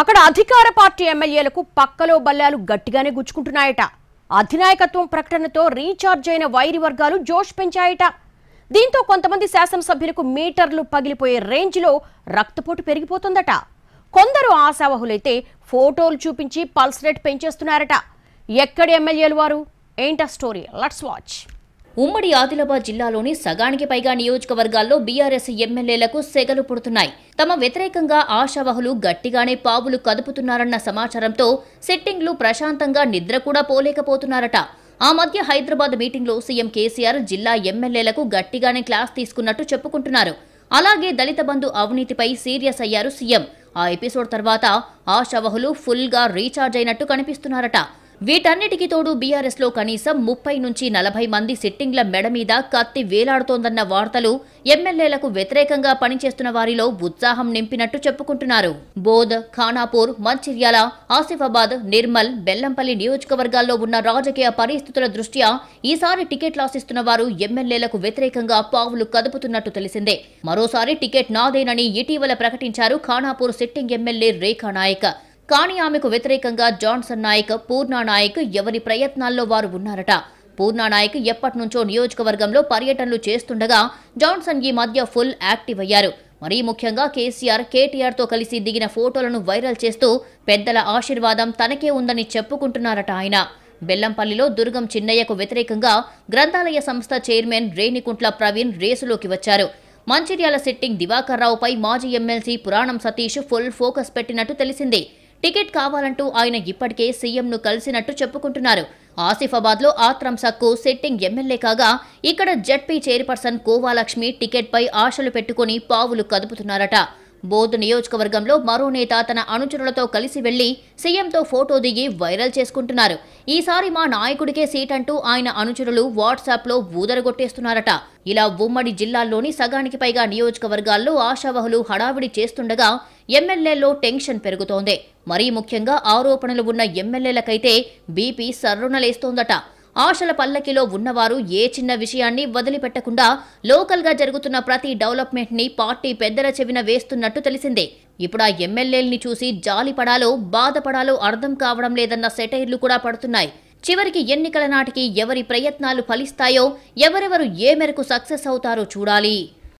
అక్కడ అధికార పార్టీ ఎమ్మెల్యేలకు పక్కలో బల్లాలు గట్టిగానే గుచ్చుకుంటున్నాయట అధినాయకత్వం ప్రకటనతో రీఛార్జ్ అయిన వైరి వర్గాలు జోష్ పెంచాయట దీంతో కొంతమంది శాసనసభ్యులకు మీటర్లు పగిలిపోయే రేంజ్లో రక్తపోటు పెరిగిపోతుందట కొందరు ఆశావహులైతే ఫోటోలు చూపించి పల్స్ రేట్ పెంచేస్తున్నారట ఎక్కడి ఎమ్మెల్యేలు వారు ఏంటా స్టోరీ లెట్స్ వాచ్ ఉమ్మడి ఆదిలాబాద్ జిల్లాలోని సగానికి పైగా నియోజకవర్గాల్లో బీఆర్ఎస్ ఎమ్మెల్యేలకు సెగలు పుడుతున్నాయి తమ వ్యతిరేకంగా ఆశావహులు గట్టిగానే పావులు కదుపుతున్నారన్న సమాచారంతో సిట్టింగ్లు ప్రశాంతంగా నిద్ర కూడా పోలేకపోతున్నారట ఆ మధ్య హైదరాబాద్ మీటింగ్లో సీఎం కేసీఆర్ జిల్లా ఎమ్మెల్యేలకు గట్టిగానే క్లాస్ తీసుకున్నట్టు చెప్పుకుంటున్నారు అలాగే దళిత బంధు అవినీతిపై సీరియస్ అయ్యారు సీఎం ఆ ఎపిసోడ్ తర్వాత ఆశావహులు ఫుల్గా రీఛార్జ్ అయినట్టు కనిపిస్తున్నారట వీటన్నిటికీ తోడు బీఆర్ఎస్లో కనీసం ముప్పై నుంచి నలభై మంది సిట్టింగ్ల మెడ మీద కత్తి వేలాడుతోందన్న వార్తలు ఎమ్మెల్యేలకు వ్యతిరేకంగా పనిచేస్తున్న వారిలో ఉత్సాహం నింపినట్టు చెప్పుకుంటున్నారు బోధ్ ఖానాపూర్ మంచిర్యాల ఆసిఫాబాద్ నిర్మల్ బెల్లంపల్లి నియోజకవర్గాల్లో ఉన్న రాజకీయ పరిస్థితుల దృష్ట్యా ఈసారి టికెట్ లాసిస్తున్న వారు ఎమ్మెల్యేలకు వ్యతిరేకంగా పావులు కదుపుతున్నట్టు తెలిసిందే మరోసారి టికెట్ నాదేనని ఇటీవల ప్రకటించారు ఖానాపూర్ సిట్టింగ్ ఎమ్మెల్యే రేఖా నాయక్ కానీ ఆమెకు వ్యతిరేకంగా జాన్సన్ నాయక్ పూర్ణా నాయక్ ఎవరి ప్రయత్నాల్లో వారు ఉన్నారట పూర్ణా నాయక్ ఎప్పటినుంచో నియోజకవర్గంలో పర్యటనలు చేస్తుండగా జాన్సన్ ఈ మధ్య ఫుల్ యాక్టివ్ అయ్యారు మరీ ముఖ్యంగా కేసీఆర్ కేటీఆర్తో కలిసి దిగిన ఫోటోలను వైరల్ చేస్తూ పెద్దల ఆశీర్వాదం తనకే ఉందని చెప్పుకుంటున్నారట ఆయన బెల్లంపల్లిలో దుర్గం చిన్నయ్యకు వ్యతిరేకంగా గ్రంథాలయ సంస్థ చైర్మన్ రేణికుంట్ల ప్రవీణ్ రేసులోకి వచ్చారు మంచిర్యాల సిట్టింగ్ దివాకర్రావుపై మాజీ ఎమ్మెల్సీ పురాణం సతీష్ ఫుల్ ఫోకస్ పెట్టినట్టు తెలిసింది టికెట్ కావాలంటూ ఆయన ఇప్పటికే సీఎంను కలిసినట్టు చెప్పుకుంటున్నారు ఆసిఫాబాద్లో ఆత్రం సక్కు సిట్టింగ్ ఎమ్మెల్యే కాగా ఇక్కడ జడ్పీ చైర్పర్సన్ కోవాలక్ష్మి టికెట్పై ఆశలు పెట్టుకుని పావులు కదుపుతున్నారట బోధ్ నియోజకవర్గంలో మరో నేత తన అనుచరులతో కలిసి వెళ్లి సీఎంతో ఫోటో దిగి వైరల్ చేసుకుంటున్నారు ఈసారి మా నాయకుడికే సీట్ అంటూ ఆయన అనుచరులు వాట్సాప్లో ఊదరగొట్టేస్తున్నారట ఇలా ఉమ్మడి జిల్లాల్లోని సగానికి పైగా నియోజకవర్గాల్లో ఆశావహులు హడావిడి చేస్తుండగా ఎమ్మెల్యేలో టెన్షన్ పెరుగుతోంది మరీ ముఖ్యంగా ఆరోపణలు ఉన్న ఎమ్మెల్యేలకైతే బీపీ సర్రునలేస్తోందట ఆశల పల్లకిలో ఉన్నవారు ఏ చిన్న విషయాన్ని వదిలిపెట్టకుండా లోకల్గా జరుగుతున్న ప్రతి డెవలప్మెంట్ని పార్టీ పెద్దల చెవిన వేస్తున్నట్టు తెలిసిందే ఇప్పుడు ఆ ఎమ్మెల్యేల్ని చూసి జాలిపడాలో బాధపడాలో అర్థం కావడం లేదన్న సెటైర్లు కూడా పడుతున్నాయి చివరికి ఎన్నికల నాటికి ఎవరి ప్రయత్నాలు ఫలిస్తాయో ఎవరెవరు ఏ మేరకు సక్సెస్ అవుతారో చూడాలి